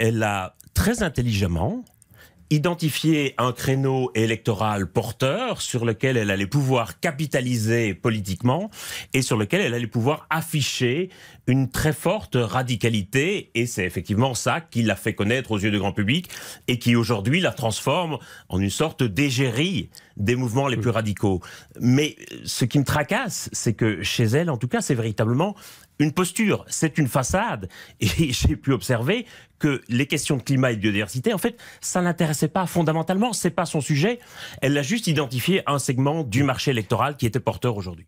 elle a très intelligemment identifié un créneau électoral porteur sur lequel elle allait pouvoir capitaliser politiquement et sur lequel elle allait pouvoir afficher une très forte radicalité. Et c'est effectivement ça qui l'a fait connaître aux yeux du grand public et qui aujourd'hui la transforme en une sorte d'égérie des mouvements les mmh. plus radicaux. Mais euh, ce qui me tracasse, c'est que chez elle, en tout cas, c'est véritablement une posture, c'est une façade. Et j'ai pu observer que les questions de climat et de biodiversité, en fait, ça n'intéressait pas fondamentalement. C'est pas son sujet. Elle a juste identifié un segment du marché électoral qui était porteur aujourd'hui.